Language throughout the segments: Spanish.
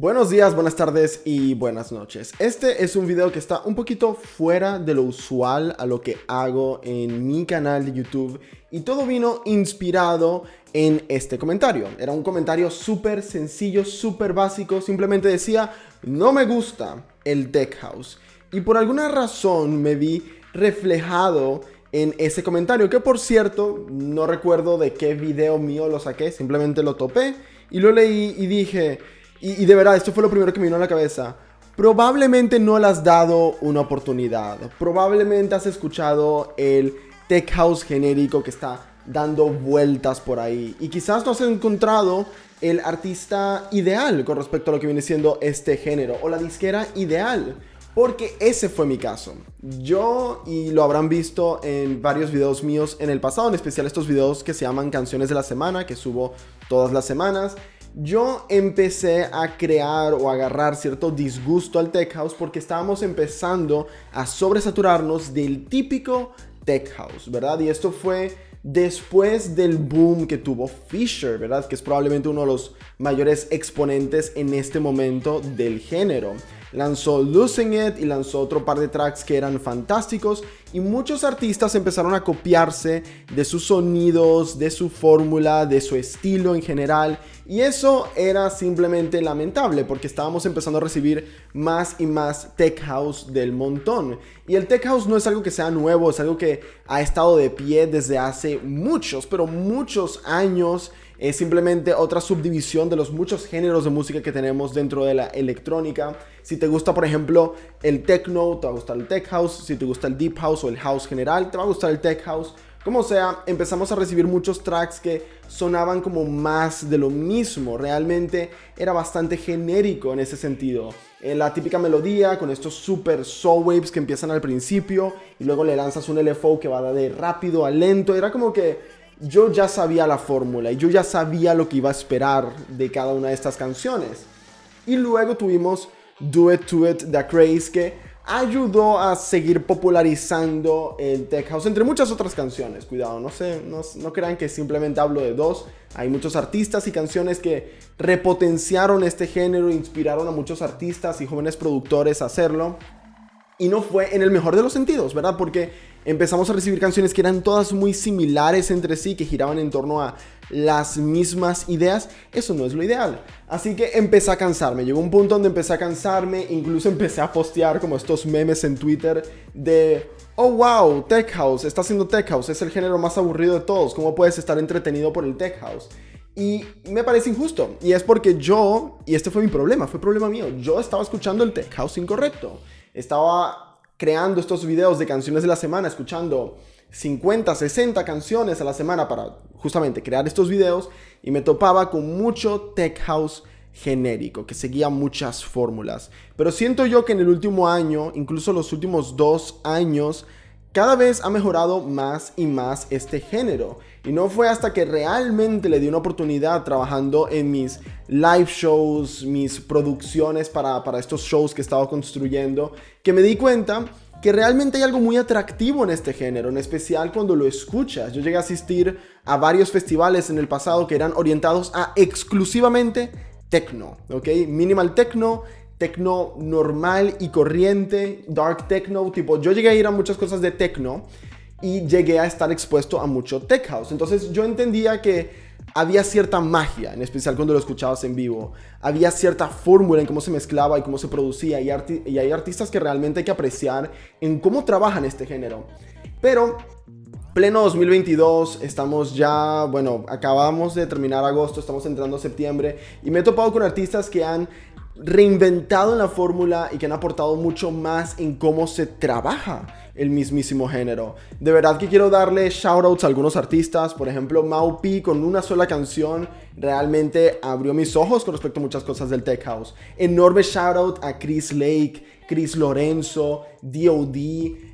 Buenos días, buenas tardes y buenas noches. Este es un video que está un poquito fuera de lo usual a lo que hago en mi canal de YouTube y todo vino inspirado en este comentario. Era un comentario súper sencillo, súper básico, simplemente decía, no me gusta el Tech House. Y por alguna razón me vi reflejado en ese comentario, que por cierto, no recuerdo de qué video mío lo saqué, simplemente lo topé y lo leí y dije, y, de verdad, esto fue lo primero que me vino a la cabeza. Probablemente no le has dado una oportunidad. Probablemente has escuchado el tech house genérico que está dando vueltas por ahí. Y quizás no has encontrado el artista ideal con respecto a lo que viene siendo este género o la disquera ideal. Porque ese fue mi caso. Yo, y lo habrán visto en varios videos míos en el pasado, en especial estos videos que se llaman Canciones de la Semana, que subo todas las semanas yo empecé a crear o agarrar cierto disgusto al tech house porque estábamos empezando a sobresaturarnos del típico tech house, ¿verdad? Y esto fue después del boom que tuvo Fisher, ¿verdad? Que es probablemente uno de los mayores exponentes en este momento del género. Lanzó Losing It y lanzó otro par de tracks que eran fantásticos y muchos artistas empezaron a copiarse de sus sonidos, de su fórmula, de su estilo en general y eso era simplemente lamentable porque estábamos empezando a recibir más y más tech house del montón. Y el tech house no es algo que sea nuevo, es algo que ha estado de pie desde hace muchos, pero muchos años es simplemente otra subdivisión de los muchos géneros de música que tenemos dentro de la electrónica. Si te gusta, por ejemplo, el techno, te va a gustar el tech house. Si te gusta el deep house o el house general, te va a gustar el tech house. Como sea, empezamos a recibir muchos tracks que sonaban como más de lo mismo, realmente era bastante genérico en ese sentido. Eh, la típica melodía con estos super soul waves que empiezan al principio y luego le lanzas un LFO que va de rápido a lento, era como que yo ya sabía la fórmula y yo ya sabía lo que iba a esperar de cada una de estas canciones. Y luego tuvimos Do It To It The Craze que ayudó a seguir popularizando el tech house, entre muchas otras canciones. Cuidado, no, sé, no, no crean que simplemente hablo de dos. Hay muchos artistas y canciones que repotenciaron este género, inspiraron a muchos artistas y jóvenes productores a hacerlo. Y no fue en el mejor de los sentidos, ¿verdad? Porque empezamos a recibir canciones que eran todas muy similares entre sí, que giraban en torno a las mismas ideas, eso no es lo ideal. Así que empecé a cansarme, llegó un punto donde empecé a cansarme, incluso empecé a postear como estos memes en Twitter de oh wow, Tech House, está haciendo Tech House, es el género más aburrido de todos, ¿cómo puedes estar entretenido por el Tech House? Y me parece injusto, y es porque yo, y este fue mi problema, fue problema mío, yo estaba escuchando el Tech House incorrecto, estaba creando estos videos de canciones de la semana, escuchando 50, 60 canciones a la semana para justamente crear estos videos y me topaba con mucho tech house genérico, que seguía muchas fórmulas. Pero siento yo que en el último año, incluso los últimos dos años, cada vez ha mejorado más y más este género. Y no fue hasta que realmente le di una oportunidad trabajando en mis live shows, mis producciones para, para estos shows que estaba construyendo, que me di cuenta que realmente hay algo muy atractivo en este género, en especial cuando lo escuchas. Yo llegué a asistir a varios festivales en el pasado que eran orientados a exclusivamente techno, ¿ok? Minimal techno, techno normal y corriente, dark techno, tipo, yo llegué a ir a muchas cosas de techno y llegué a estar expuesto a mucho tech house. Entonces yo entendía que había cierta magia, en especial cuando lo escuchabas en vivo. Había cierta fórmula en cómo se mezclaba y cómo se producía. Y, hay artistas que realmente hay que apreciar en cómo trabajan este género. Pero pleno 2022, estamos ya, bueno, acabamos de terminar agosto, estamos entrando a septiembre y me he topado con artistas que han reinventado la fórmula y que han aportado mucho más en cómo se trabaja el mismísimo género. De verdad que quiero darle shoutouts a algunos artistas, por ejemplo, Mau P con una sola canción realmente abrió mis ojos con respecto a muchas cosas del Tech House. Enorme shoutout a Chris Lake Chris Lorenzo, DOD,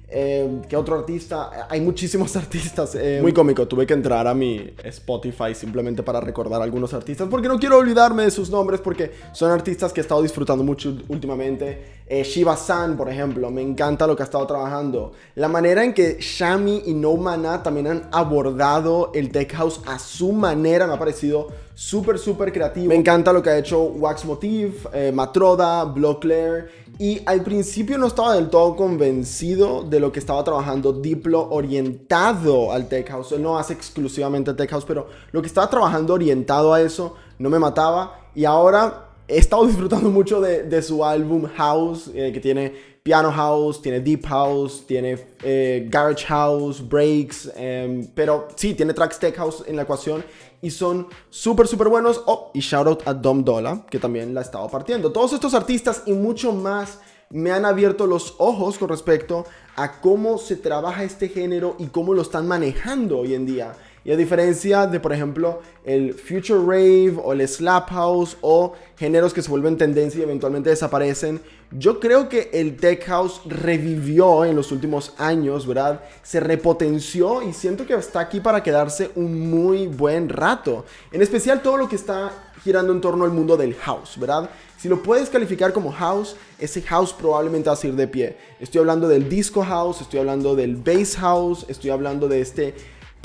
em, ¿qué otro artista? Hay muchísimos artistas. Em. Muy cómico, tuve que entrar a mi Spotify simplemente para recordar algunos artistas, porque no quiero olvidarme de sus nombres, porque son artistas que he estado disfrutando mucho últimamente. Eh, Shiva San, por ejemplo, me encanta lo que ha estado trabajando. La manera en que Shami y No Maná también han abordado el tech house a su manera me ha parecido súper, súper creativo. Me encanta lo que ha hecho Wax Motif, eh, Matroda, Blockler y al principio no estaba del todo convencido de lo que estaba trabajando Diplo orientado al tech house. Él no hace exclusivamente tech house, pero lo que estaba trabajando orientado a eso no me mataba. Y ahora he estado disfrutando mucho de, su álbum House, eh, que tiene piano house, tiene deep house, tiene eh, garage house, breaks, em, pero sí, tiene tracks tech house en la ecuación y son súper, súper buenos. Oh, y shout out a Dom Dola, que también la ha estado partiendo. Todos estos artistas y mucho más me han abierto los ojos con respecto a cómo se trabaja este género y cómo lo están manejando hoy en día y a diferencia de, por ejemplo, el Future Rave o el Slap House o géneros que se vuelven tendencia y eventualmente desaparecen, yo creo que el Tech House revivió en los últimos años, ¿verdad? Se repotenció y siento que está aquí para quedarse un muy buen rato. En especial todo lo que está girando en torno al mundo del house, ¿verdad? Si lo puedes calificar como house, ese house probablemente va a seguir de pie. Estoy hablando del disco house, estoy hablando del bass house, estoy hablando de este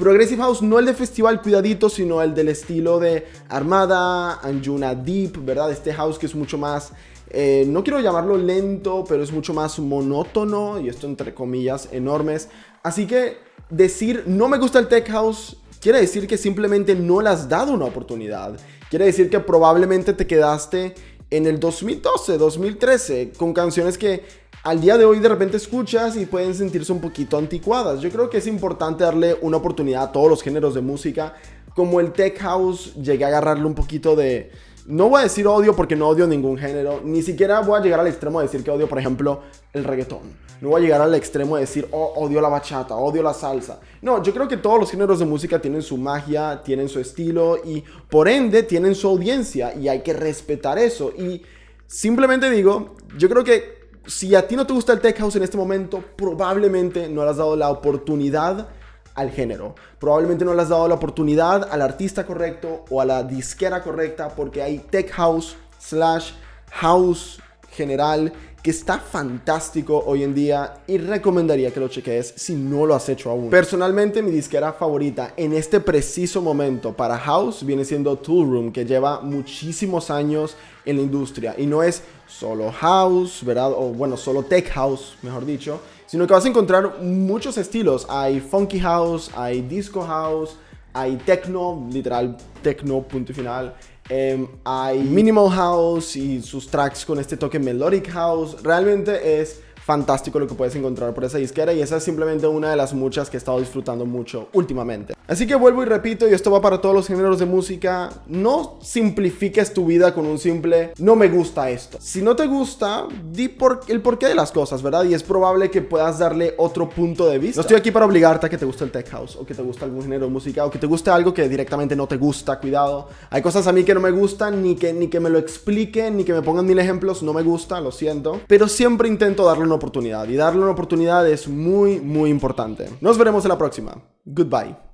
Progressive House, no el de festival, cuidadito, sino el del estilo de Armada, Anjuna Deep, ¿verdad? Este house que es mucho más, eh, no quiero llamarlo lento, pero es mucho más monótono, y esto entre comillas enormes. Así que decir no me gusta el tech house quiere decir que simplemente no le has dado una oportunidad. Quiere decir que probablemente te quedaste en el 2012, 2013, con canciones que al día de hoy de repente escuchas y pueden sentirse un poquito anticuadas. Yo creo que es importante darle una oportunidad a todos los géneros de música. Como el tech house, llegué a agarrarle un poquito de... No voy a decir odio porque no odio ningún género. Ni siquiera voy a llegar al extremo de decir que odio, por ejemplo, el reggaetón. No voy a llegar al extremo de decir, oh, odio la bachata, odio la salsa. No, yo creo que todos los géneros de música tienen su magia, tienen su estilo y por ende tienen su audiencia y hay que respetar eso. Y simplemente digo, yo creo que si a ti no te gusta el tech house en este momento, probablemente no le has dado la oportunidad al género. Probablemente no le has dado la oportunidad al artista correcto o a la disquera correcta porque hay tech house slash house general que está fantástico hoy en día y recomendaría que lo cheques si no lo has hecho aún. Personalmente mi disquera favorita en este preciso momento para House viene siendo Tool Room que lleva muchísimos años en la industria y no es solo house, ¿verdad? O bueno, solo tech house, mejor dicho, sino que vas a encontrar muchos estilos. Hay funky house, hay disco house, hay techno, literal techno, punto y final. Em, hay minimal house y sus tracks con este toque melodic house. Realmente es fantástico lo que puedes encontrar por esa disquera y esa es simplemente una de las muchas que he estado disfrutando mucho últimamente. Así que vuelvo y repito, y esto va para todos los géneros de música, no simplifiques tu vida con un simple no me gusta esto. Si no te gusta, di por el porqué de las cosas, ¿verdad? Y es probable que puedas darle otro punto de vista. No estoy aquí para obligarte a que te guste el tech house o que te guste algún género de música o que te guste algo que directamente no te gusta, cuidado. Hay cosas a mí que no me gustan, ni que, ni que me lo expliquen, ni que me pongan mil ejemplos, no me gusta, lo siento. Pero siempre intento darle oportunidad y darle una oportunidad es muy, muy importante. Nos veremos en la próxima. Goodbye.